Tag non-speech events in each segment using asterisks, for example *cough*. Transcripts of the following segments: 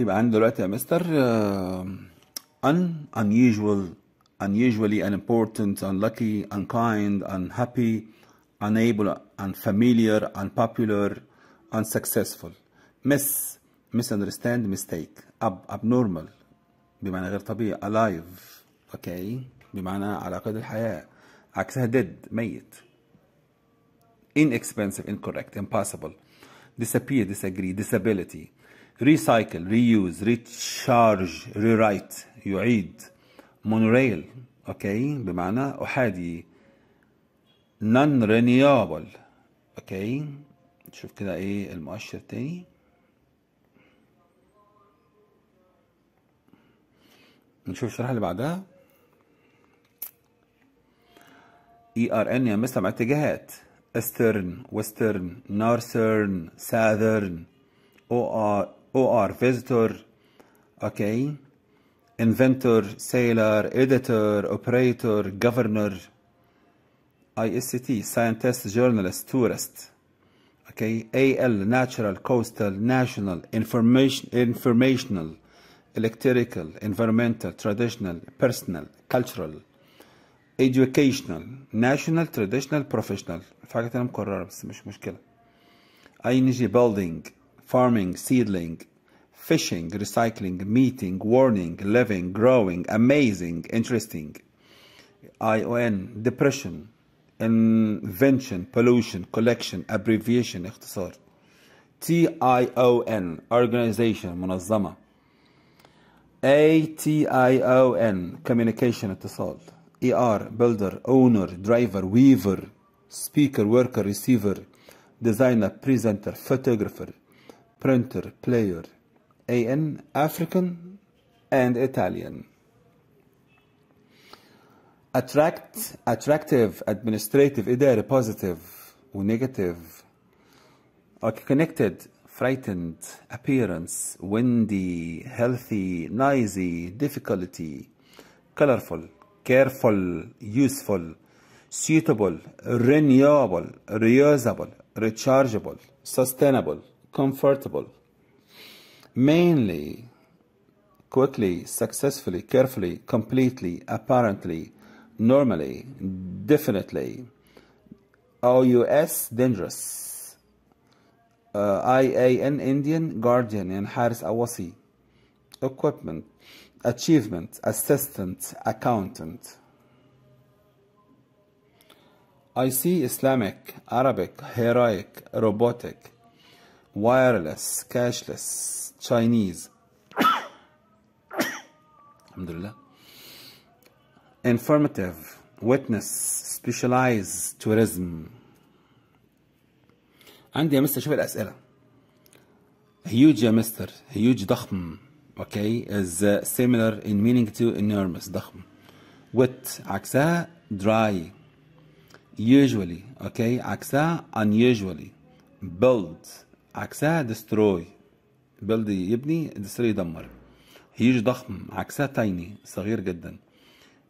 يبقى عندي دلوقتي يا مستر un unusual unusually unimportant unlucky unkind unhappy unable unfamiliar unpopular unsuccessful miss misunderstand mistake ab abnormal بمعنى غير طبيعي alive okay, بمعنى على قيد الحياة عكسها dead ميت inexpensive incorrect impossible disappear disagree disability ريسايكل ريوز ريتشارج ريرايت يعيد مونوريل اوكي بمعنى احادي نون رينيوبل اوكي نشوف كده ايه المؤشر تاني نشوف الشرح اللي بعدها اي ار ان يعني مع اتجاهات استرن ويسترن نورثرن ساذرن او ار OR visitor okay inventor sailor editor operator governor ISCT scientist journalist tourist okay AL natural coastal national information informational electrical environmental traditional personal cultural educational national traditional professional في حاجات بس مش مشكله اي نجي building farming, seedling, fishing, recycling, meeting, warning, living, growing, amazing, interesting, ION, depression, invention, pollution, collection, abbreviation, اختصار, TION, organization, منظمة, ATION, communication, اتصال, ER, builder, owner, driver, weaver, speaker, worker, receiver, designer, presenter, photographer, printer, player, AN, African and Italian. Attract, attractive, administrative, إداري, positive or negative. Okay, connected, frightened, appearance, windy, healthy, noisy, difficulty, colorful, careful, useful, suitable, renewable, reusable, rechargeable, sustainable comfortable. Mainly, quickly, successfully, carefully, completely, apparently, normally, definitely. OUS, dangerous. Uh, IAN, Indian, Guardian, and Harris Awasi. Equipment, achievement, assistant, accountant. I see Islamic, Arabic, heroic, robotic, wireless cashless Chinese Alhamdulillah informative witness specialized tourism عندي يا مستر شوف الأسئلة huge يا مستر huge ضخم okay is uh, similar in meaning to enormous ضخم wet عكسها dry usually okay عكسها unusually build عكسها دستروي بيلد يبني دستروي يدمر هيج ضخم عكسها تايني صغير جدا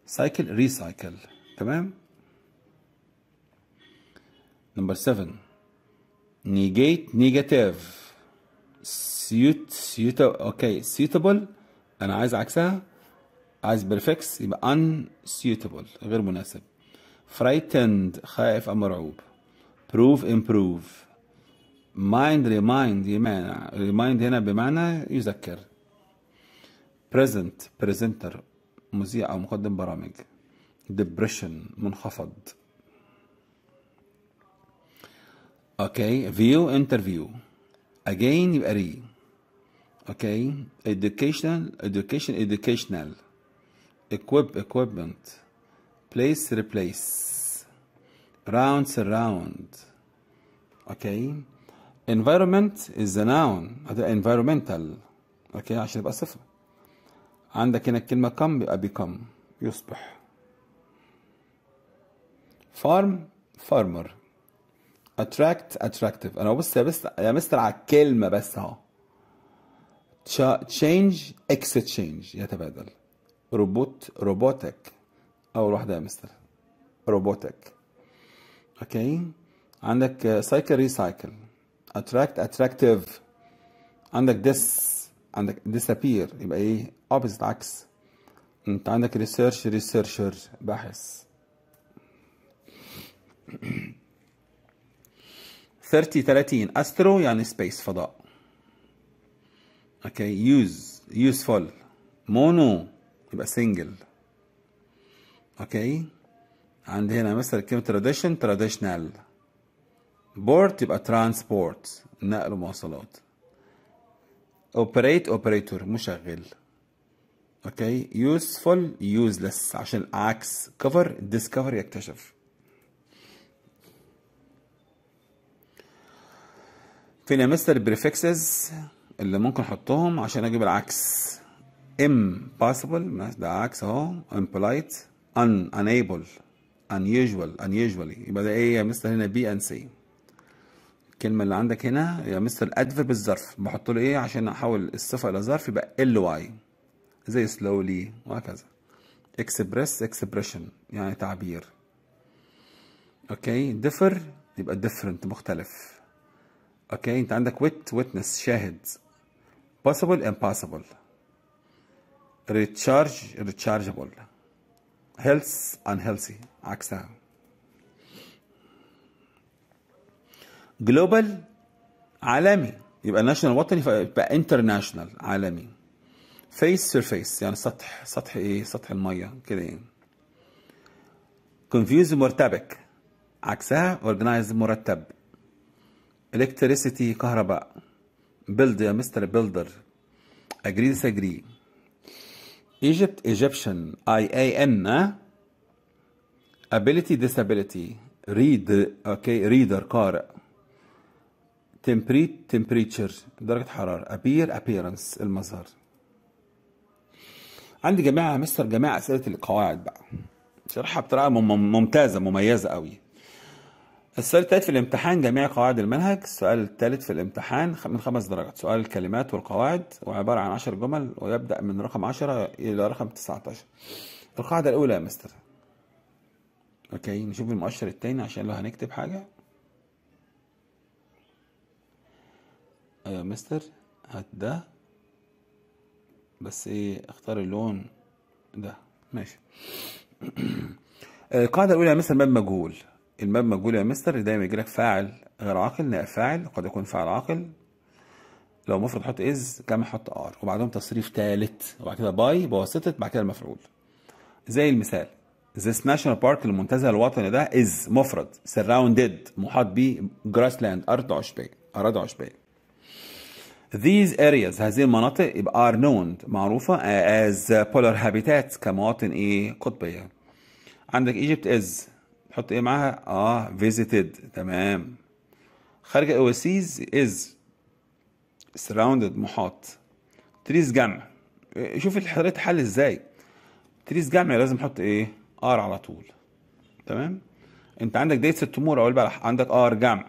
سايكل ريسايكل تمام نمبر 7 نيجيت نيجاتيف سيوت سيوت اوكي سيوتابل انا عايز عكسها عايز بيرفكس يبقى ان سيوتابل غير مناسب فرايتند خائف او مرعوب بروف امبروف مايند ريمايند يمانع ريمايند هنا بمعنى يذكر بريزنت بريزنتر مذيع او مقدم برامج ديبريشن منخفض اوكي فيو انترفيو اجين يبقى ري اوكي educational education educational equip equipment place replace round surround اوكي environment is the noun هذا environmental اوكي عشان يبقى صفة عندك هنا الكلمة come بيبقى become يصبح farm farmer attract attractive انا بص يا بس يا مستر على الكلمة بس اهو change exchange يتبادل روبوت روبوتك اول واحدة يا مستر روبوتك اوكي عندك سايكل uh, ريسايكل attract attractive عندك this عندك disappear يبقى ايه opposite عكس انت عندك research researcher باحث 30 30 astro يعني space فضاء اوكي use useful mono يبقى single اوكي عندنا هنا مثلا كلمه tradition, traditional بورت يبقى ترانسبورت نقل ومواصلات اوبريت اوبريتور مشغل اوكي يوسفول يوزلس عشان العكس كفر ديسكفر يكتشف فين يا مستر بريفكسز اللي ممكن احطهم عشان اجيب العكس باسبل ده عكس اهو امبولايت ان انيبل انيوجوال انيوجوالي يبقى ده ايه يا مستر هنا بي ان سي الكلمه اللي عندك هنا يا مستر ادفيرب الظرف بحط له ايه عشان احول الصفه الى ظرف يبقى ال واي زي سلولي وهكذا اكسبريس اكسبريشن يعني تعبير اوكي ديفر يبقى ديفرنت مختلف اوكي انت عندك ويت ويتنس شاهد امبوسيبل ريتشارج ريتشارجبل هيلث ان هيلثي عكسها جلوبال عالمي يبقى ناشونال وطني يبقى انترناشونال عالمي فيس سيرفيس يعني سطح سطح ايه سطح الميه كده يعني كونفيوز مرتبك عكسها اورجنايز مرتب الكتريسيتي كهرباء بيلد يا مستر بيلدر اجري ديساجري ايجيبت ايجيبشن اي اي ان ability disability read اوكي okay. reader قارئ تمبريت تمبريتشر درجة حرارة أبير أبيرنس المظهر عندي جماعة مستر جماعة أسئلة القواعد بقى شرحها بطريقة ممتازة مميزة قوي السؤال الثالث في الامتحان جميع قواعد المنهج السؤال الثالث في الامتحان من خمس درجات سؤال الكلمات والقواعد وعبارة عن عشر جمل ويبدأ من رقم عشرة إلى رقم تسعة عشر القاعدة الأولى يا مستر أوكي نشوف المؤشر الثاني عشان لو هنكتب حاجة ايوه مستر هات ده بس ايه اختار اللون ده ماشي *clears throat* آه، القاعدة الأولى يا مستر ماب مجهول المب مجهول يا مستر دايما يجي لك فاعل غير عاقل نائب فاعل قد يكون فاعل عاقل لو مفرد حط از كمان حط ار وبعدهم تصريف ثالث وبعد كده باي بواسطة بعد كده المفعول زي المثال this national park المنتزه الوطني ده is مفرد surrounded محاط بيه grassland أرض عشبية أراضي عشبية These areas هذه المناطق يبقى are known معروفة as polar habitats كمواطن ايه قطبية عندك Egypt is تحط ايه معاها اه visited تمام خارج overseas is surrounded محاط تريز جمع شوف حضرتك حل ازاي تريز جمع لازم احط ايه ار على طول تمام انت عندك ديتس التمور او البلح عندك ار جمع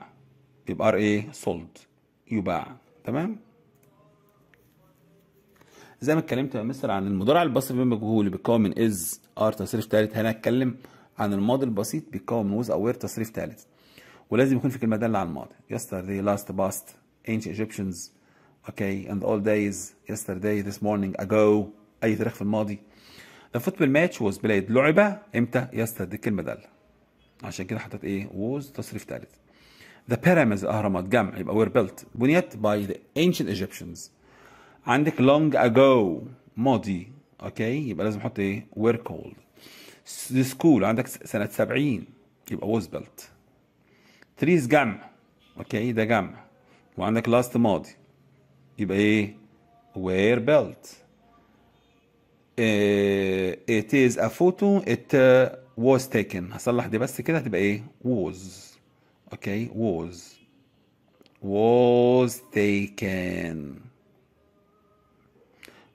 يبقى ار ايه سولد يباع تمام زي ما اتكلمت يا مستر عن المضارع البسيط بمجهول اللي بيتكون من از ار تصريف ثالث هنتكلم عن الماضي البسيط بيتكون من ويز او وير تصريف ثالث ولازم يكون في كلمه داله على الماضي لاست باست past ايجيبشنز اوكي اند اول دايز يستر yesterday ذيس مورنينج اجو اي تاريخ في الماضي ذا فوتبول ماتش واز بلايد لعب امتى دي الكلمه داله عشان كده حطيت ايه ووز تصريف ثالث the pyramids اهرامات جمع يبقى وير بيلت بنيت باي the ancient Egyptians عندك long ago ماضي اوكي يبقى لازم احط ايه were called the school عندك سنة 70 يبقى was built trees جمع اوكي ده جمع وعندك last ماضي يبقى ايه were built uh, it is a photo it uh, was taken هصلح دي بس كده هتبقى ايه was اوكي was was taken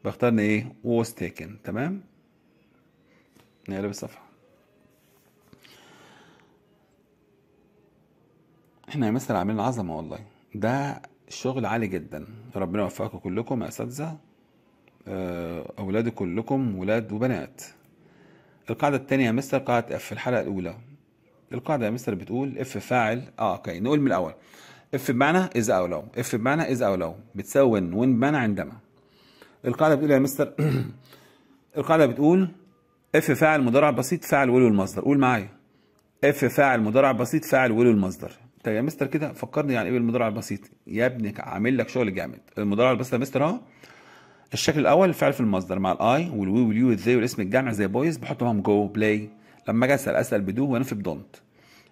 فاخترنا ايه was taken تمام نقلب الصفحة احنا يا مستر عاملين عظمة والله ده شغل عالي جدا ربنا يوفقكم كلكم يا اساتذة آه، اولادي كلكم ولاد وبنات القاعدة التانية يا مستر قاعدة اف في الحلقة الاولى القاعدة يا مستر بتقول اف فاعل اه اوكي نقول من الاول اف بمعنى اذا او لو اف بمعنى اذا او لو بتساوي وين وين بمعنى عندما القاعدة بتقول يا مستر *clears throat* القاعدة بتقول اف فاعل مضارع بسيط فاعل ولو المصدر قول معايا اف فاعل مضارع بسيط فاعل ولو المصدر طيب يا مستر كده فكرني يعني ايه بالمضارع البسيط يا ابني عامل لك شغل جامد المضارع البسيط يا مستر اهو الشكل الاول الفعل في المصدر مع الاي والوي واليو والذي والاسم الجامع زي بويز بحطهم جو بلاي لما اجي اسال اسال بدو وانفي بدونت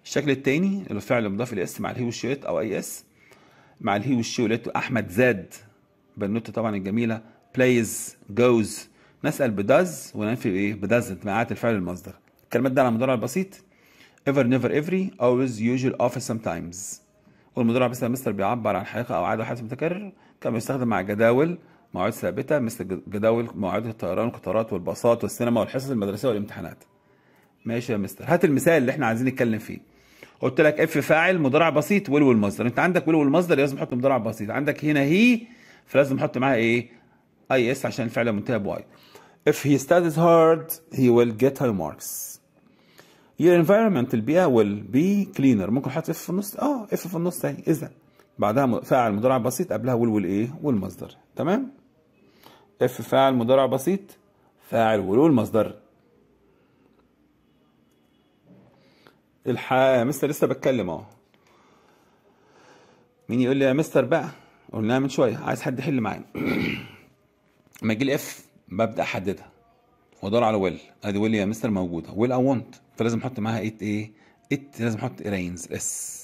الشكل الثاني الفعل المضاف الى اس مع الهي والشيت او اي اس مع الهي والشي احمد زاد بالنوت طبعا الجميله بلايز جوز نسال بداز وننفي بايه بداز معات آية الفعل المصدر الكلمات دي على المضارع البسيط ever never every always usual often sometimes والمضارع مثل مستر بيعبر عن حقيقه او عاده حدث متكرر كما يستخدم مع جداول مواعيد ثابته مثل جداول مواعيد الطيران والقطارات والباصات والسينما والحصص المدرسيه والامتحانات ماشي يا مستر هات المثال اللي احنا عايزين نتكلم فيه قلت لك اف فاعل مضارع بسيط ولو المصدر انت عندك ولو المصدر لازم تحط مضارع بسيط عندك هنا هي فلازم نحط معاها ايه اي اس عشان الفعل المنتهى بواي if he studies hard he will get high marks your environment البيئة will be cleaner ممكن حط اف في النص اه اف في النص اهي اذا بعدها فاعل مضارع بسيط قبلها will ايه والمصدر تمام اف فاعل مضارع بسيط فاعل will والمصدر يا مستر لسه بتكلم اهو مين يقول لي يا مستر بقى قلناها من شويه عايز حد يحل معانا *clears throat* لما يجي لي اف ببدا احددها وادور على ويل ادي ويل يا مستر موجوده ويل اي وونت فلازم احط معاها ات ايه ات لازم احط رينز اس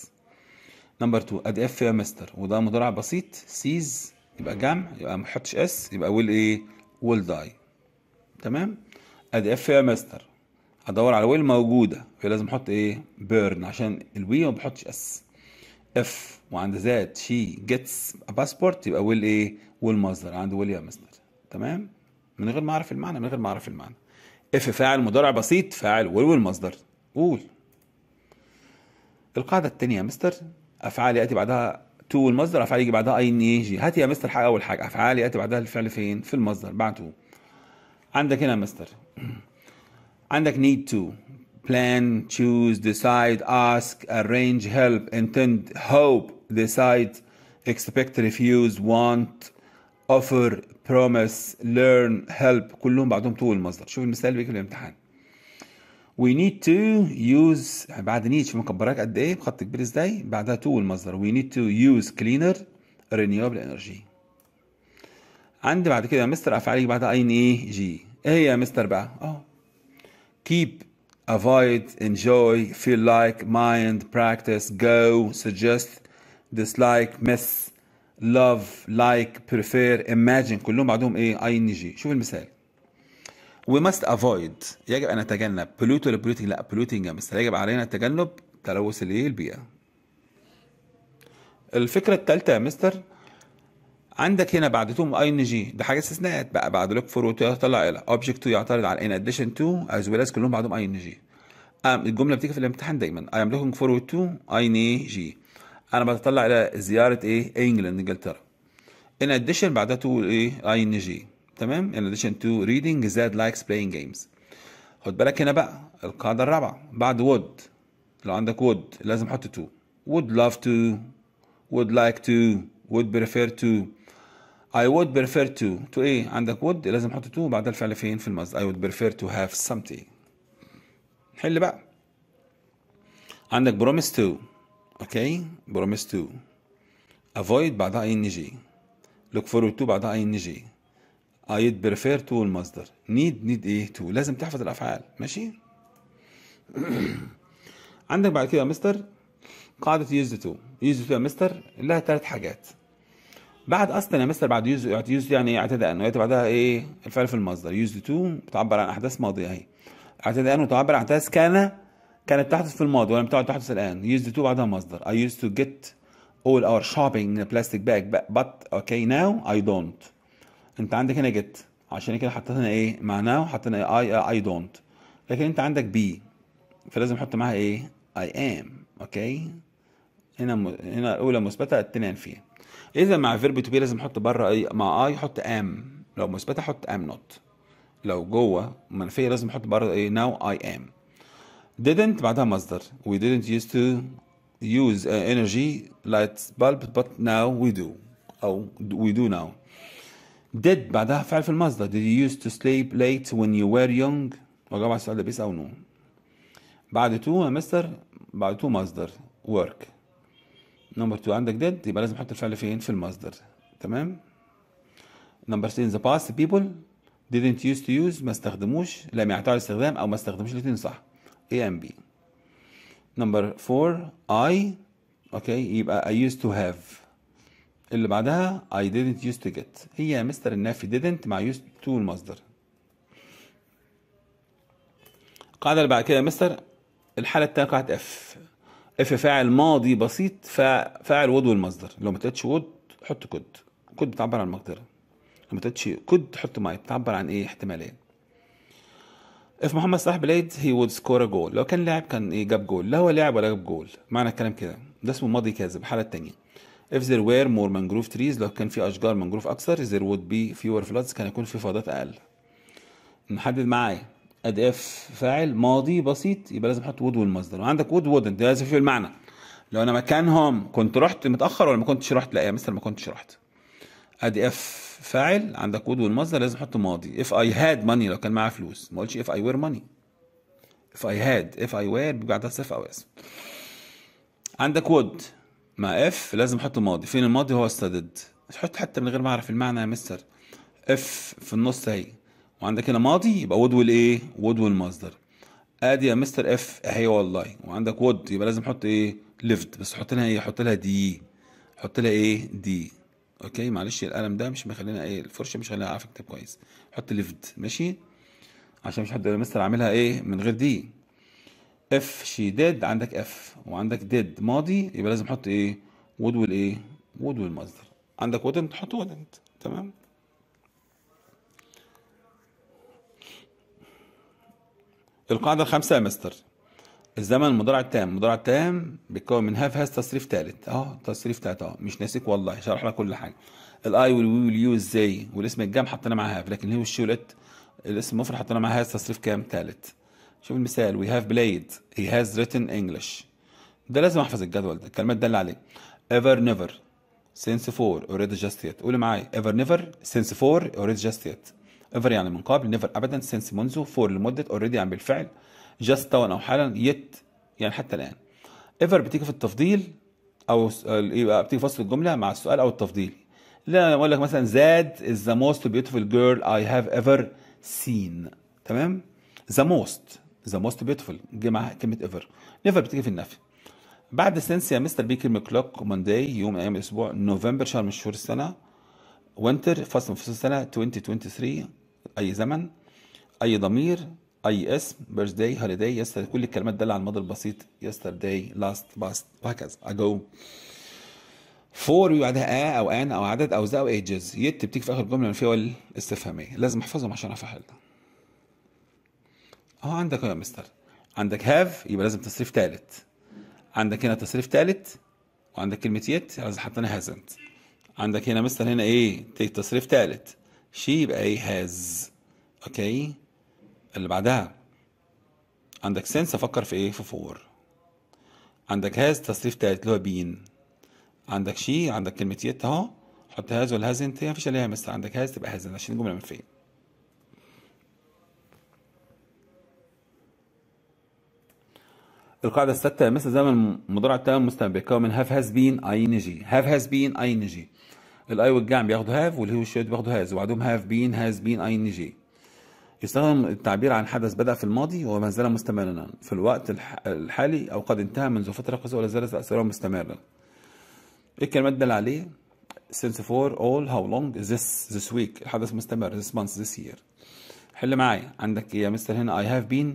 نمبر 2 ادي اف يا مستر وده مضارع بسيط سيز يبقى جمع يبقى ما احطش اس يبقى ويل ايه ويل داي تمام ادي اف يا مستر ادور على ويل موجوده فلازم احط ايه بيرن عشان الوي ما بحطش اس اف وعند ذات شي جيتس باسبورت يبقى ويل ايه ويل مصدر عند ويل يا مستر تمام من غير ما اعرف المعنى من غير ما اعرف المعنى اف فاعل مضارع بسيط فاعل وال والمصدر قول القاعده الثانيه يا مستر افعال ياتي بعدها تو والمصدر افعال يجي بعدها اي ان يجي إيه هات يا مستر حاجه اول حاجه افعال ياتي بعدها الفعل فين في المصدر بعد تو عندك هنا يا مستر عندك need to plan choose decide ask arrange help intend hope decide expect refuse want offer promise learn help كلهم بعدهم طول المصدر شوف المثال بيجي في الامتحان we need to use بعد need شوف مكبرات قد ايه بخط كبير ازاي بعدها تو المصدر we need to use cleaner renewable energy عندي بعد كده مستر افعال يجي بعدها اي ني جي ايه يا مستر بقى اه keep avoid enjoy feel like mind practice go suggest dislike miss لاف لايك بريفير imagine كلهم بعدهم ايه اي ان جي شوف المثال وي ماست افويد يجب ان نتجنب بلوتو ولا بلوتنج لا بلوتنج يا مستر يجب علينا تجنب تلوث الايه البيئه الفكره الثالثه يا مستر عندك هنا بعد توم اي ان جي ده حاجه استثناءات بقى بعد لوك فور يطلع الى اوبجكت تو يعترض على ان اديشن تو از ويل از كلهم بعدهم اي ان جي الجمله بتيجي في الامتحان دايما اي ام لوكينج فور تو اي ان جي انا بتطلع الى زياره ايه انجلند انجلترا ان اديشن تو ايه اي ان جي تمام ان اديشن تو ريدنج زاد لايكس بلاينج جيمز خد بالك هنا بقى القاعده الرابعه بعد وود لو عندك وود لازم احط تو would love to would like to would prefer to I would prefer to to ايه عندك would لازم احط to بعد الفعل فين في المصدر I would prefer to have something حل بقى عندك promise to اوكي بروميس تو افويد بعدها اي ان جي لوك فورورد تو بعدها اي ان جي ايد بريفير تو المصدر نيد نيد ايه تو لازم تحفظ الافعال ماشي *clears throat* عندك بعد كده يا مستر قاعده يوز تو يوز تو يا مستر لها ثلاث حاجات بعد اصلا يا مستر بعد يوز يوز يعني اعتداء انه ياتي بعدها ايه الفعل في المصدر يوز تو بتعبر عن احداث ماضيه اهي اعتداء انه تعبر عن احداث كان كانت تحدث في الماضي ولم تعد تحدث الآن used تو بعدها مصدر I used to get all our shopping in a plastic bag but okay now I don't انت عندك هنا get عشان كده حطيت هنا ايه مع now حطينا I آه، I don't لكن انت عندك be فلازم احط معاها ايه I am اوكي هنا م... هنا الاولى مثبته الثانيه منفيه اذا مع verb to be لازم احط بره اي مع I احط am لو مثبته احط am not لو جوه منفيه لازم احط بره ايه now I am didn't بعدها مصدر we didn't used to use uh, energy light bulb but now we do أو we do now did بعدها فعل في المصدر did you used to sleep late when you were young وجاوب على السؤال ده بيس أو نو بعد تو يا مستر بعد تو مصدر work نمبر 2 عندك did يبقى لازم احط الفعل فين في المصدر تمام نمبر 3 the past people didn't used to use ما استخدموش لم يعتبر استخدام او ما استخدموش الاثنين صح A and B number 4 I okay يبقى I used to have اللي بعدها I didn't used to get هي يا مستر النافي didn't مع used to المصدر القاعدة اللي بعد كده يا مستر الحالة التانية قاعدة اف اف فاعل ماضي بسيط فاعل ود والمصدر لو ما تقتش ود حط كود كود بتعبر عن المقدرة لو ما تقتش كود حط ماي بتعبر عن ايه احتمالات اف محمد صلاح بلايد هي وود سكور جول لو كان لاعب كان ايه جاب جول لا هو لاعب ولا جاب جول معنى الكلام كده ده اسمه ماضي كاذب الحاله الثانيه if there were more mangrove trees لو كان في اشجار مانجروف اكثر there would be fewer floods كان يكون في فيضات اقل نحدد معايا اد اف إيه فاعل ماضي بسيط يبقى لازم احط وود والمصدر وعندك وود وود انت لازم في المعنى لو انا مكانهم كنت رحت متاخر ولا ما كنتش رحت لا يا مستر ما كنتش رحت ادي اف فاعل عندك وود والمصدر لازم احط ماضي اف اي هاد ماني لو كان معايا فلوس ما قلتش اف اي وير ماني اف اي هاد اف اي وير بيبقى بعدها صفر او اسم عندك وود مع اف لازم احط ماضي فين الماضي هو استدد حط حتى من غير ما اعرف المعنى يا مستر اف في النص اهي وعندك هنا ماضي يبقى وود والايه وود والمصدر ادي يا مستر اف اهي والله وعندك وود يبقى لازم احط ايه ليفت بس حط لها ايه حط لها دي حط لها ايه دي اوكي معلش القلم ده مش مخلينا ايه الفرشه مش خلينا اعرف اكتب كويس حط ليفت ماشي عشان مش حد مستر عاملها ايه من غير دي اف شي ديد عندك اف وعندك ديد ماضي يبقى لازم احط ايه وود والايه وود والمصدر عندك ودنت تحط ودنت تمام القاعده الخامسه يا مستر الزمن المضارع التام المضارع التام بيتكون من هاف هاز تصريف ثالث اه تصريف ثالث اه مش ناسيك والله شرح لك كل حاجه الاي والوي واليو ازاي والاسم الجام حطينا معاه هاف لكن هي والشي والات الاسم المفرد حطينا معاه هاز تصريف كام ثالث شوف المثال وي هاف بلايد هي هاز ريتن انجلش ده لازم احفظ الجدول ده الكلمات ده اللي عليه ايفر نيفر سينس فور اوريدي جاست يت قول معايا ايفر نيفر سينس فور اوريدي جاست يت ايفر يعني من قبل نيفر ابدا سينس منذ فور لمده اوريدي يعني بالفعل جاست او حالا يت يعني حتى الان ايفر بتيجي في التفضيل او بقى بتيجي فصل الجمله مع السؤال او التفضيل لا بقول لك مثلا زاد از ذا موست بيوتيفول جيرل اي هاف ايفر سين تمام ذا موست ذا موست بيوتيفول جه معاها كلمه ايفر نيفر بتيجي في النفي بعد سنس يا مستر بيكر كلمه كلوك مونداي يوم من ايام الاسبوع نوفمبر شهر من شهور السنه وينتر فصل من فصول السنه 2023 اي زمن اي ضمير اي اسم بيرث داي هوليداي يستر كل الكلمات داله على المدى البسيط يستر داي لاست باست وهكذا اجو فور بعدها ا او ان او عدد او ذا او ايجز يت بتيجي في اخر جمله فيها الاستفهاميه لازم احفظهم عشان اعرف احلها اهو عندك يا مستر عندك هاف يبقى لازم تصريف ثالث عندك هنا تصريف ثالث وعندك كلمه يت لازم حطينا هازنت عندك هنا مستر هنا ايه تصريف ثالث شي يبقى ايه هاز اوكي اللي بعدها عندك سنس افكر في ايه في فور عندك هاز تصريف تالت اللي هو بين عندك شي عندك كلمة يت اهو حط هاز ولا هاز انت مفيش عليها مستر عندك هاز تبقى هاز عشان الجملة من فين القاعدة الستة مثل زمن مضارع التام مستمر بيتكون من هاف هاز بين اي ان جي هاف هاز بين اي ان جي الاي والجام بياخدوا هاف والهي والشي بياخدوا هاز وبعدهم هاف بين هاز بين اي ان جي يستخدم التعبير عن حدث بدأ في الماضي وما زال مستمرا في الوقت الحالي أو قد انتهى منذ فترة قصيرة ولا زال تأثيره مستمرا الكلمات دل عليه since for all how long this this week الحدث مستمر this month this year حل معايا عندك يا مستر هنا I have been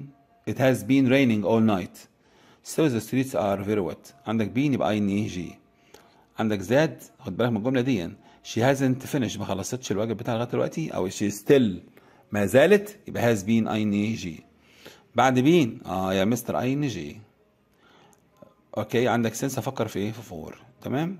it has been raining all night so the streets are very wet عندك been يبقى I N جي. E عندك زاد خد بالك من الجملة دي she hasn't finished ما خلصتش الواجب بتاعها لغاية دلوقتي أو she still ما زالت يبقى هاز بين اين جي بعد بين اه يا مستر اين جي اوكي عندك سنس افكر في ايه في فور تمام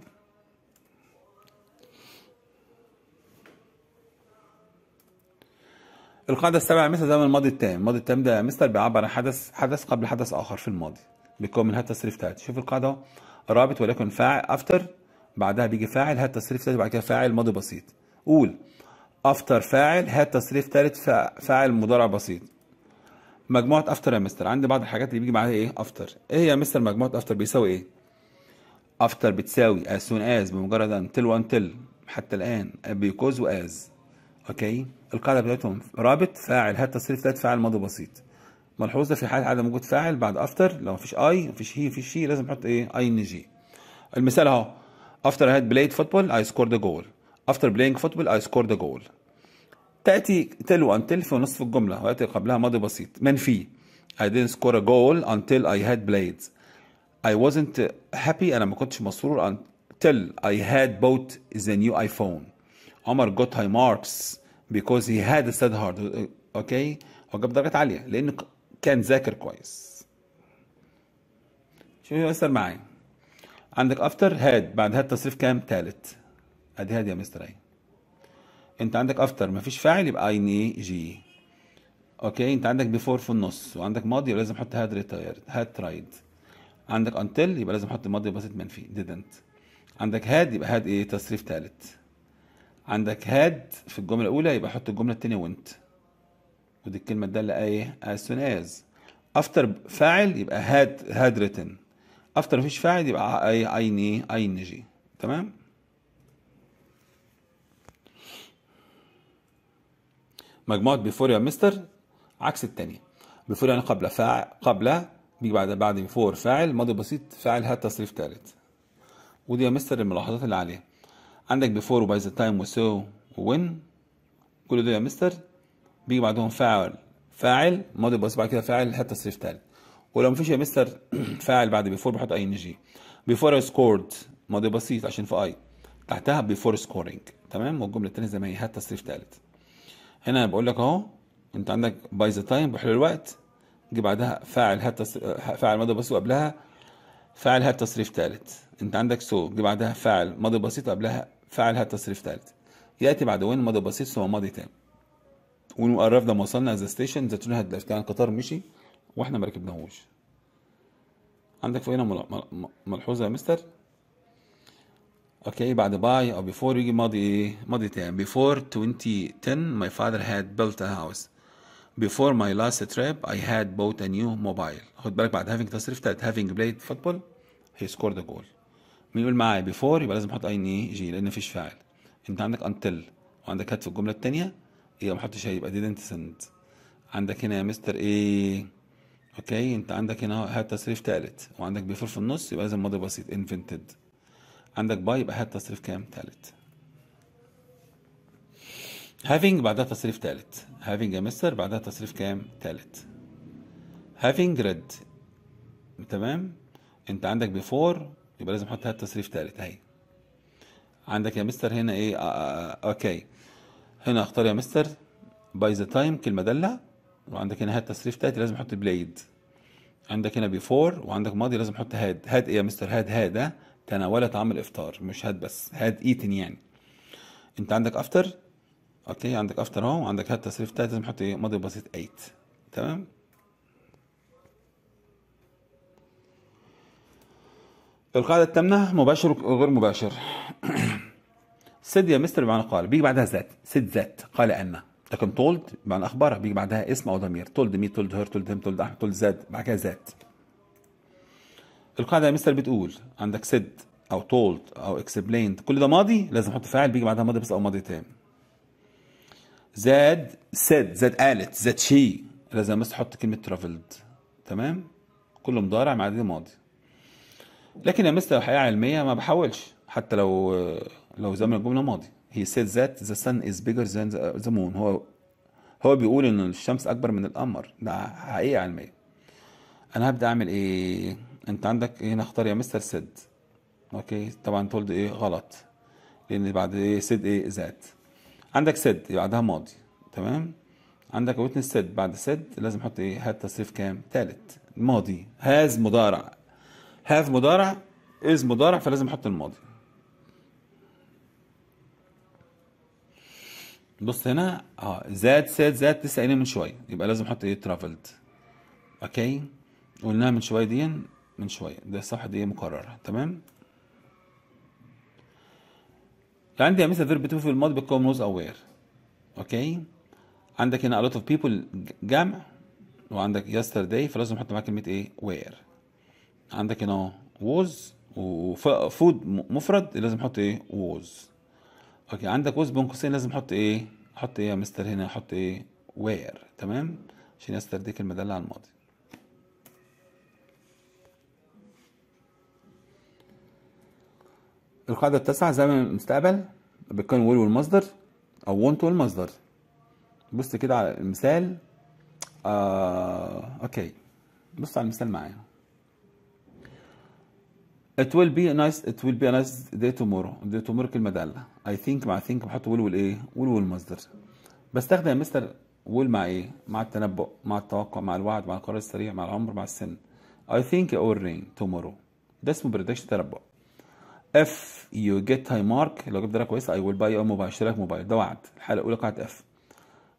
القاعدة السابعة مثل ده الماضي التام، الماضي التام ده يا مستر بيعبر عن حدث حدث قبل حدث آخر في الماضي بيكون من هات تصريف تات، شوف القاعدة رابط ولكن فاعل أفتر بعدها بيجي فاعل هات تصريف تات بعد كده فاعل ماضي بسيط، قول افتر فاعل هات تصريف ثالث فاعل مضارع بسيط مجموعه افتر يا مستر عندي بعض الحاجات اللي بيجي معاها ايه افتر ايه يا مستر مجموعه افتر بيساوي ايه افتر بتساوي as soon as بمجرد ان وان تل حتى الان بيكوز واز اوكي القاعده بتاعتهم رابط فاعل هات تصريف ثالث فاعل ماضي بسيط ملحوظه في حال عدم وجود فاعل بعد افتر لو مفيش اي مفيش هي مفيش شي لازم نحط ايه اي ان جي المثال اهو افتر هاد بلايد فوتبول اي سكور ذا جول after playing football I scored a goal تأتي تلو until في نصف الجملة وقت قبلها ماضي بسيط منفي I didn't score a goal until I had blades I wasn't happy أنا ما كنتش مسرور until I had bought the new iPhone عمر got high marks because he had studied hard اوكي هو جاب درجات عالية لأنه كان ذاكر كويس شوف يؤثر معايا عندك after had بعد had تصريف كام تالت ادي هاد يا مستر اي انت عندك افتر مفيش فاعل يبقى اي ني جي اوكي انت عندك بيفور في النص وعندك ماضي يبقى لازم احط هاد ريتايرد هاد ترايد عندك انتل يبقى لازم احط ماضي بسيط منفي ديدنت عندك هاد يبقى هاد ايه تصريف ثالث عندك هاد في الجمله الاولى يبقى حط الجمله الثانيه وانت ودي الكلمه الداله ايه as soon as افتر فاعل يبقى هاد هاد ريتن افتر مفيش فاعل يبقى اي ني اي ني جي تمام مجموعه بيفور يا مستر عكس التانية بيفور يعني قبل فاعل قبل بيجي بعد بعد بيفور فاعل ماضي بسيط فاعل هات تصريف تالت ودي يا مستر الملاحظات اللي عليها عندك بيفور وباي ذا تايم وسو وين كل دول يا مستر بيجي بعدهم فاعل فاعل ماضي بسيط بعد كده فاعل هات تصريف تالت ولو مفيش يا مستر *clears throat* فاعل بعد بيفور بحط اي ان جي بيفور سكورد ماضي بسيط عشان في اي تحتها بيفور سكورينج تمام والجمله الثانيه زي ما هي هات تصريف ثالث هنا بقول لك اهو انت عندك باي ذا تايم بحلول الوقت جه بعدها فاعل هات فاعل ماضي بسيط قبلها فاعل هات تصريف ثالث انت عندك سو جه بعدها فاعل ماضي بسيط قبلها فاعل هات تصريف ثالث ياتي بعد وين ماضي بسيط ثم ماضي تام والمقرف لما وصلنا ذا ستيشن ذا تون ليفت كان القطار مشي واحنا ما ركبناهوش عندك فوق هنا ملحوظه يا مستر اوكي بعد باي او بيفور يجي ماضي ايه ماضي تام before 2010 my father had built a house before my last trip I had bought a new mobile خد بالك بعد having تصريف تالت having played football he scored a goal من يقول معايا before يبقى لازم احط اي ني جي لان مفيش فاعل انت عندك until وعندك هات في الجمله الثانيه يبقى ما حطش هيبقى didn't send عندك هنا يا مستر ايه اوكي انت عندك هنا هات تصريف ثالث وعندك بيفور في النص يبقى لازم ماضي بسيط invented عندك باي يبقى هات تصريف كام ثالث having بعدها تصريف ثالث having يا مستر بعدها تصريف كام ثالث having ريد تمام انت عندك before يبقى لازم احط هات تصريف ثالث اهي عندك يا مستر هنا ايه اوكي آه، آه، آه، هنا اختار يا مستر باي ذا تايم كلمه داله وعندك هنا هات تصريف تالت لازم احط بلايد عندك هنا بيفور وعندك ماضي لازم احط هاد هاد ايه يا مستر هاد هاد ها تناول طعام الافطار مش هاد بس هاد ايتن يعني انت عندك افتر اوكي عندك افتر اهو وعندك هاد تصريف تالت لازم نحط ايه ماضي بسيط ايت تمام القاعدة الثامنة مباشر وغير مباشر *clears throat* سيد يا مستر بمعنى قال بيجي بعدها ذات سيد ذات قال أن لكن تولد بمعنى أخبارها بيجي بعدها اسم أو ضمير تولد مي تولد هير تولد هيم تولد أحمد تولد زاد بعد كده ذات القاعده يا مستر بتقول عندك سيد او تولد او اكسبليند كل ده ماضي لازم احط فاعل بيجي بعدها ماضي بس او ماضي تام زاد سيد زاد قالت زاد شي لازم بس احط كلمه ترافلد تمام كله مضارع مع دي ماضي لكن يا مستر الحقيقه علميه ما بحاولش حتى لو لو زمن الجمله ماضي هي سيد ذات ذا سن از بيجر ذان ذا مون هو هو بيقول ان الشمس اكبر من القمر ده حقيقه علميه انا هبدا اعمل ايه انت عندك ايه هنا اختار يا مستر سيد اوكي طبعا تولد ايه غلط لان بعد ايه سيد ايه ذات عندك سيد بعدها ماضي تمام عندك ويتنس سيد بعد سيد لازم احط ايه هات تصريف كام ثالث ماضي هاز مضارع هاف مضارع از مضارع فلازم احط الماضي بص هنا اه زاد سد زاد لسه قايلين من شويه يبقى لازم احط ايه ترافلد اوكي قلناها من شويه دي من شويه ده الصفحه دي إيه مكرره تمام عندي امثله فيرب تو في الماضي بتكون نوز او وير اوكي عندك هنا a lot of people جمع وعندك yesterday فلازم احط معاك كلمه ايه وير عندك هنا was وفود مفرد لازم احط ايه was اوكي عندك was بين قوسين لازم احط ايه احط ايه يا مستر هنا احط ايه وير تمام عشان yesterday كلمه داله على الماضي القاعدة التاسعة زمن المستقبل بتكون ويل والمصدر أو وونت والمصدر بص كده على المثال آه أوكي بص على المثال معايا It will be a nice it will be a nice day tomorrow day tomorrow كلمة دالة I think مع think بحط ويل والإيه ويل والمصدر بستخدم يا مستر ويل مع إيه مع التنبؤ مع التوقع مع الوعد مع القرار السريع مع العمر مع السن I think it will rain tomorrow ده اسمه بريدكشن تنبؤ اف يو جيت هاي مارك لو جبت درجه كويسه اي ويل باي يور موبايل اشترك موبايل ده وعد الحاله الاولى قاعده اف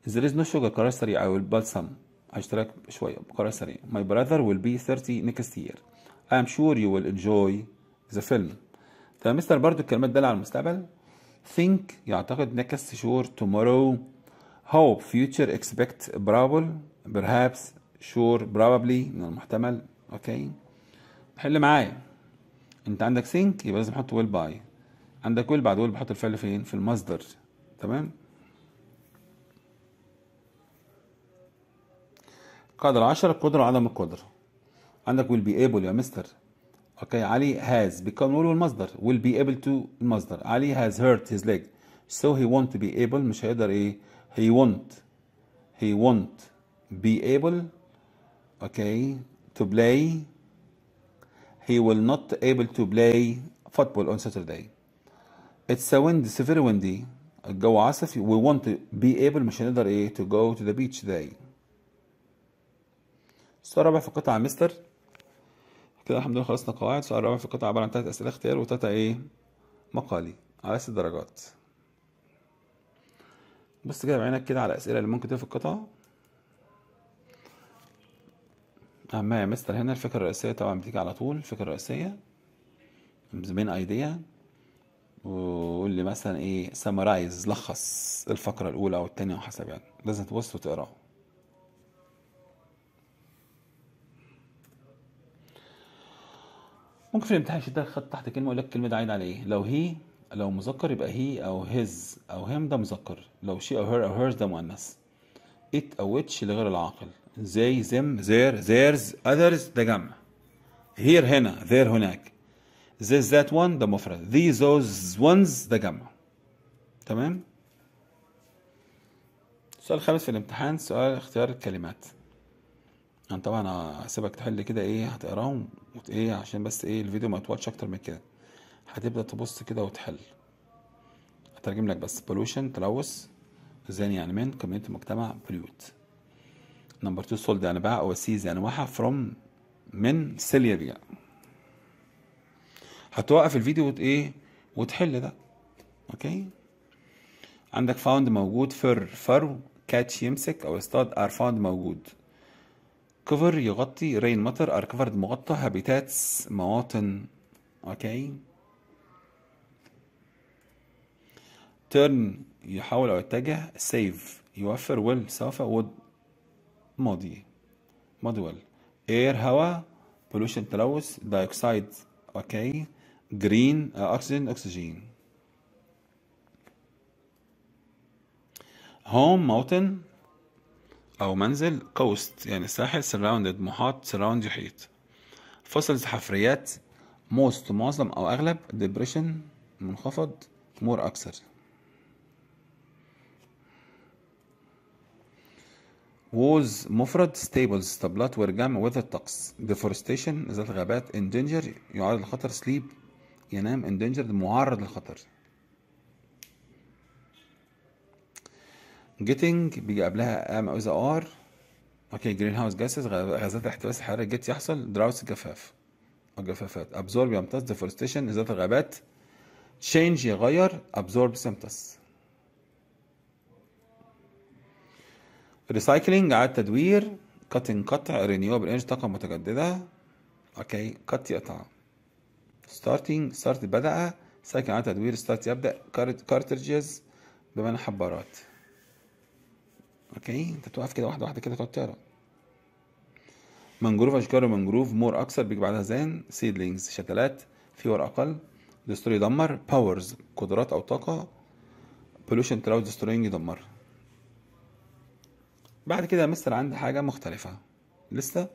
there is no sugar قرار سريع I will buy some هشترك شوية قرار سريع my brother will be 30 next year I am sure you will enjoy the film فمستر برضو الكلمات دالة على المستقبل think يعتقد next sure tomorrow hope future expect probable perhaps sure probably من المحتمل اوكي okay. حل معايا انت عندك سينك يبقى لازم احط ويل باي عندك ويل بعد ويل بحط الفعل فين في المصدر تمام قدر عشرة قدرة وعدم القدرة عندك ويل بي ايبل يا مستر اوكي علي هاز بيكون ويل والمصدر ويل بي ايبل تو المصدر علي هاز هيرت هيز ليج سو هي won't بي be able مش هيقدر ايه he won't he won't be able اوكي تو بلاي he will not able to play football on Saturday. It's a wind, severe windy. الجو عاصف we want to be able مش هنقدر ايه to go to the beach today. السؤال الرابع في القطعة مستر كده الحمد لله خلصنا قواعد السؤال الرابع في القطعة عبارة عن تلات أسئلة اختيار وثلاثة ايه مقالي على ست درجات. بص كده بعينك كده على الأسئلة اللي ممكن تبقى في القطعة أما يا مستر هنا الفكرة الرئيسية طبعا بتيجي على طول الفكرة الرئيسية main ايديا وقول لي مثلا ايه سمرايز لخص الفقرة الأولى أو التانية أو حسب يعني لازم تبص وتقراه ممكن في الامتحان يشدك خط تحت كلمة يقول لك الكلمة دي عايدة على ايه لو هي لو مذكر يبقى هي أو هز أو هم ده مذكر لو شي أو هير أو هيرز ده مؤنث ات أو اتش لغير العاقل زي زم زير زيرز others ده جمع هير هنا ذير هناك this that one ده مفرد these those ones ده جمع تمام السؤال الخامس في الامتحان سؤال اختيار الكلمات يعني انا طبعا هسيبك تحل كده ايه هتقراهم ايه عشان بس ايه الفيديو ما يطولش اكتر من كده هتبدا تبص كده وتحل هترجم لك بس pollution تلوث زين يعني من كمية المجتمع بليوت نمبر يعني two او باع يعني أنواعها فروم من سيليا بيع هتوقف الفيديو وت إيه وتحل ده أوكي عندك فاوند موجود فر فرو كاتش يمسك أو اصطاد ار فاوند موجود كفر يغطي رين ماتر ار كفرد مغطى هابيتاتس مواطن أوكي تيرن يحاول أو يتجه سيف يوفر ويل سافا وود ماضي ماضي well اير هوا بولوشن تلوث dioxide اوكي جرين اكسجين اكسجين هوم موطن او منزل كوست يعني ساحل سراوندد محاط سراوند يحيط فصل حفريات موست معظم او اغلب ديبريشن منخفض مور اكثر was مفرد stables stablet with the talks deforestation نزلت غابات endanger يعرض للخطر sleep ينام endanger معرض للخطر getting بيجي قبلها ام او ذا ار اوكي جرين هاوس غازات الاحتباس الحراري get يحصل droughts جفاف او جفافات absorb يمتص deforestation نزلت غابات change يغير absorb symptoms ريسايكلينج اعاده تدوير كاتن انقطع رينيوبل انرجي طاقه متجدده اوكي قط يقطع ستارتنج ستارت بدا سايكل اعاده تدوير ستارت يبدا كارترجز بمعنى حبارات اوكي انت توقف كده واحده واحده كده تقعد تقرا منجروف اشجار منجروف مور اكثر بيجي بعدها زان سيدلينجز شتلات فيور اقل دستور يدمر باورز قدرات او طاقه بولوشن تراوز دستورينج يدمرها بعد كده يا مستر عندي حاجه مختلفه لسه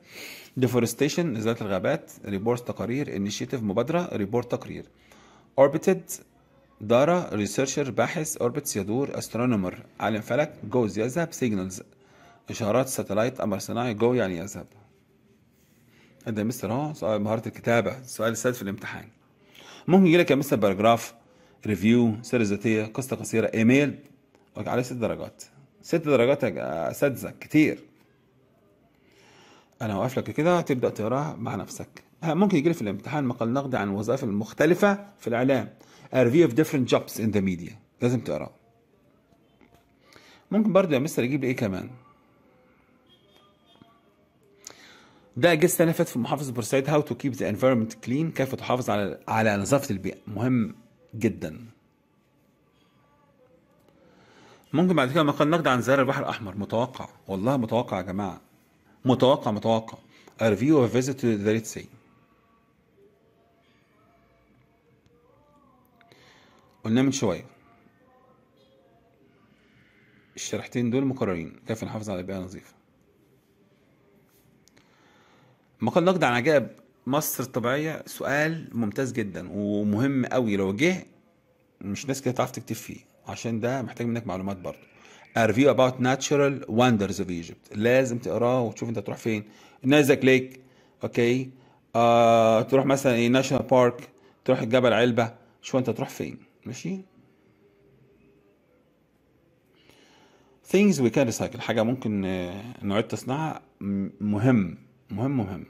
ديفورستيشن ازاله الغابات ريبورت تقارير انيشيتيف مبادره ريبورت تقرير اوربيتد دارا ريسيرشر باحث اوربتس يدور استرونومر عالم فلك جوز يذهب سيجنالز اشارات ساتلايت قمر صناعي جو يعني يذهب ده يا مستر اهو مهاره الكتابه السؤال السادس في الامتحان ممكن يجي لك يا مستر باراجراف ريفيو سيره ذاتيه قصه قصيره ايميل على ست درجات ست درجات يا اساتذه كتير انا واقف لك كده تبدا تقراها مع نفسك ممكن يجي في الامتحان مقال نقدي عن الوظائف المختلفه في الاعلام A review of different jobs in the media لازم تقراه ممكن برضه يا مستر يجيب لي ايه كمان ده جه سنه فاتت في محافظه بورسعيد هاو تو كيب ذا انفيرمنت كلين كيف تحافظ على على نظافه البيئه مهم جدا ممكن بعد كده مقال نقد عن زيارة البحر الأحمر متوقع والله متوقع يا جماعة متوقع متوقع A review of a visit to the Red Sea قلنا من شوية الشرحتين دول مكررين كيف نحافظ على بيئة نظيفة مقال نقد عن عجائب مصر الطبيعية سؤال ممتاز جدا ومهم قوي لو جه مش ناس كده تعرف تكتب فيه عشان ده محتاج منك معلومات برضه A review about natural wonders of Egypt لازم تقراه وتشوف انت تروح فين نازك ليك اوكي آه، تروح مثلا ايه ناشونال بارك تروح الجبل علبة شوف انت تروح فين ماشي things we can recycle حاجة ممكن آه، نعيد تصنيعها مهم مهم مهم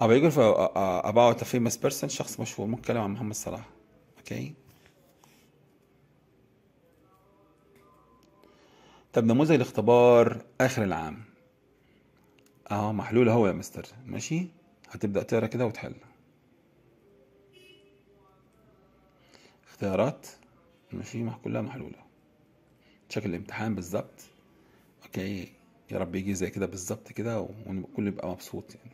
A biography آه، آه، about a famous person شخص مشهور ممكن كلام عن محمد صلاح اوكي طب نموذج الاختبار اخر العام اه محلول اهو يا مستر ماشي هتبدا تقرا كده وتحل اختيارات ماشي كلها محلوله شكل الامتحان بالظبط اوكي يا رب يجي زي كده بالظبط كده والكل يبقى مبسوط يعني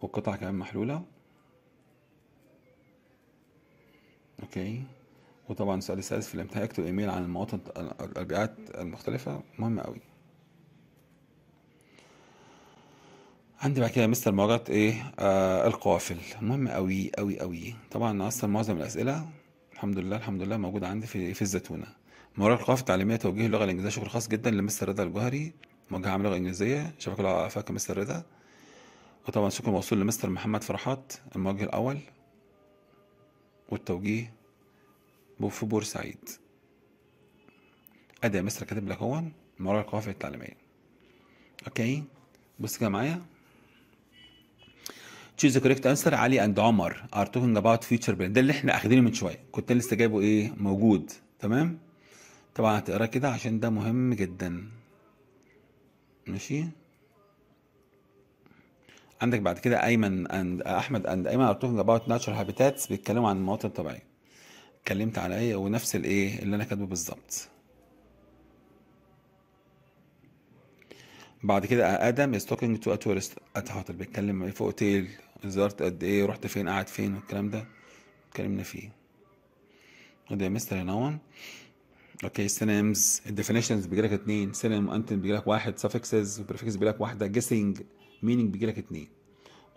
والقطع كمان محلوله اوكي وطبعا السؤال السادس في الامتحان اكتب ايميل عن المواطن الارجاعات المختلفة مهمة قوي عندي بعد كده مستر مرات ايه آه القوافل مهم قوي قوي قوي طبعا اصلا معظم الاسئله الحمد لله الحمد لله موجوده عندي في في الزتونه مرات القوافل التعليميه توجيه اللغه الانجليزيه شكر خاص جدا لمستر رضا الجوهري موجه عام لغه انجليزيه شبكه على مستر رضا وطبعا شكر موصول لمستر محمد فرحات الموجه الاول والتوجيه في بورسعيد ادي يا مستر كاتب لك اهون مراجع القوافل التعليميه اوكي بص كده معايا تشوز ذا كوريكت انسر علي اند عمر ار توكينج اباوت فيوتشر بلان ده اللي احنا اخدينه من شويه كنت لسه جايبه ايه موجود تمام طبعا هتقراه كده عشان ده مهم جدا ماشي عندك بعد كده ايمن اند احمد اند ايمن ار توكينج اباوت ناتشرال هابيتاتس بيتكلموا عن المواطن الطبيعيه اتكلمت على ايه ونفس الايه اللي انا كاتبه بالظبط بعد كده ادم از توكينج تو تورست ات هوتل بيتكلم في اوتيل زرت قد ايه رحت فين قعد فين والكلام ده اتكلمنا فيه ده مستر نون اوكي سينيمز الديفينيشنز بيجي لك اتنين سينيم انت بيجي لك واحد سفكسز وبريفكس بيجي لك واحده جيسنج ميننج بيجي لك اتنين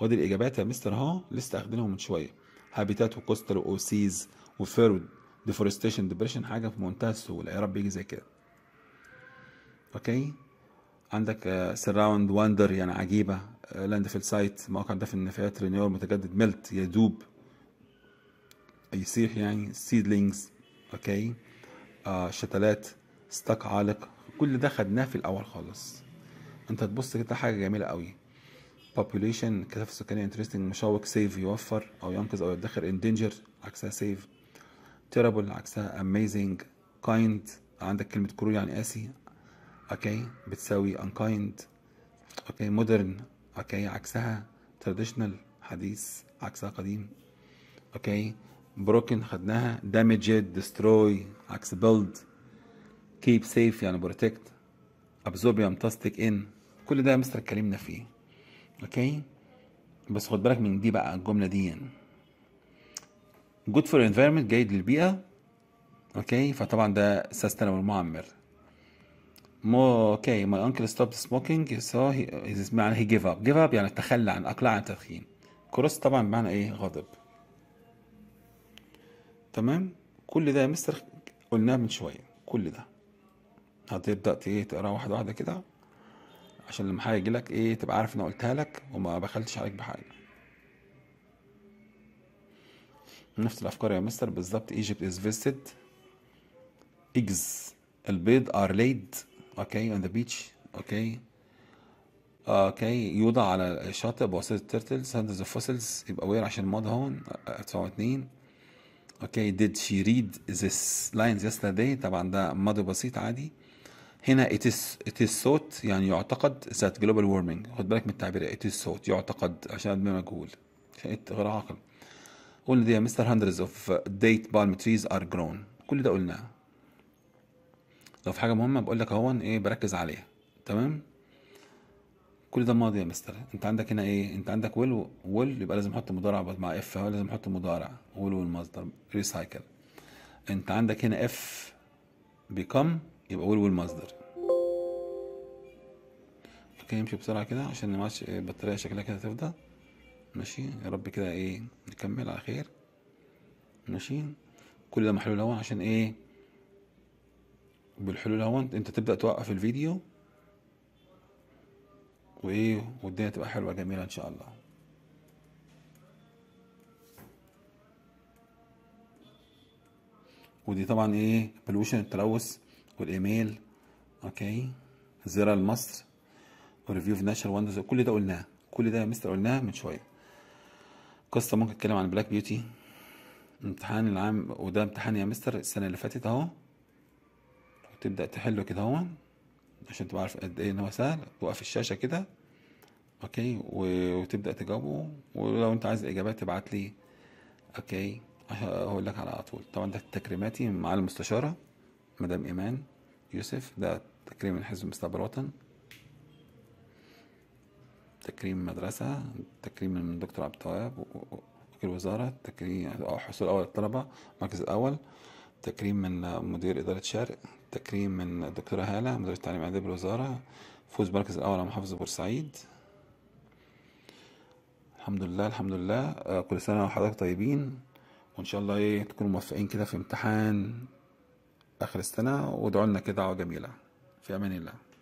وادي الاجابات يا مستر ها لسه اخدينهم من شويه هابيتات وكوستر واوسيز وفيرود ديفورستيشن ديبريشن حاجه في منتهى السهوله يا رب يجي زي كده اوكي عندك سراوند آه، واندر يعني عجيبه لاند في السايت مواقع دفن النفايات رينيور متجدد ملت يدوب يصيح يعني سيدلينجز اوكي آه شتلات ستاك عالق كل ده خدناه في الاول خالص انت تبص كده حاجه جميله قوي population كثافه سكانيه interesting مشوق save يوفر او ينقذ او يدخر endanger عكسها save terrible عكسها amazing kind عندك كلمه cruel يعني قاسي okay بتساوي unkind okay modern okay عكسها traditional حديث عكسها قديم okay broken خدناها damaged destroy عكس build keep safe يعني protect absorb يمتص take in كل ده يا مستر اتكلمنا فيه اوكي بس خد بالك من دي بقى الجمله دي جود فور environment جيد للبيئه اوكي فطبعا ده sustainable معمر مو اوكي ماي انكل ستوب سموكينج سو هيز معنى هي جيف اب جيف اب يعني تخلى عن اقلع عن التدخين كروس طبعا بمعنى ايه غضب تمام كل ده يا مستر قلناه من شويه كل ده هتبدا إيه؟ تقرا تقراه واحده واحده كده عشان لما حاجه يجيلك ايه تبقى عارف ان انا قلتها لك وما بخلتش عليك بحاجه نفس الافكار يا مستر بالظبط ايجيبت از فيستد ايجز البيض ار ليد اوكي اون ذا بيتش اوكي اوكي يوضع على الشاطئ بواسطه التيرتلز اوف فوسلز يبقى وير عشان الماضي هون 1902 اوكي ديد شي ريد ذس لاينز يسترداي طبعا ده ماضي بسيط عادي هنا it is, it is thought يعني يعتقد ذات global warming خد بالك من التعبير it is thought يعتقد عشان ادمي مجهول عشان غير عاقل قلنا دي مستر hundreds of date palm trees are grown كل ده قلناه لو في حاجه مهمه بقول لك اهون ايه بركز عليها تمام كل ده ماضي يا مستر انت عندك هنا ايه انت عندك ويل ويل يبقى لازم احط مضارع مع اف اهو لازم احط مضارع ويل والمصدر ريسايكل انت عندك هنا اف بيكم يبقى ولو مصدر ممكن يمشي بسرعة كده عشان ماشي آه، البطارية شكلها كده تفضى ماشي يا رب كده ايه نكمل على خير ماشي كل ده محلول اهو عشان ايه بالحلول اهو انت تبدأ توقف الفيديو وايه والدنيا تبقى حلوة جميلة ان شاء الله ودي طبعا ايه بلوشن التلوث والايميل اوكي زيارة لمصر وريفيو في ناشر ويندوز كل ده قلناه كل ده يا مستر قلناه من شوية قصة ممكن اتكلم عن بلاك بيوتي امتحان العام وده امتحان يا مستر السنة اللي فاتت اهو تبدأ تحله كده اهو عشان تبقى عارف قد ايه ان هو سهل توقف الشاشة كده اوكي وتبدأ تجاوبه ولو انت عايز اجابات تبعت لي اوكي أه، هقول لك على طول طبعا ده تكريماتي مع المستشارة مدام إيمان يوسف ده تكريم من حزب مستقبل وطن تكريم مدرسة تكريم من دكتور عبد التواب وكيل وزارة تكريم يعني، آه، حصول أول الطلبة المركز الأول تكريم من مدير إدارة شرق تكريم من الدكتورة هالة مديرة التعليم الإعدادي بالوزارة فوز المركز الأول على محافظة بورسعيد الحمد لله الحمد لله آه، كل سنة وحضرتك طيبين وإن شاء الله إيه تكونوا موفقين كده في امتحان اخر السنه وادعوا لنا كده دعوه جميله في امان الله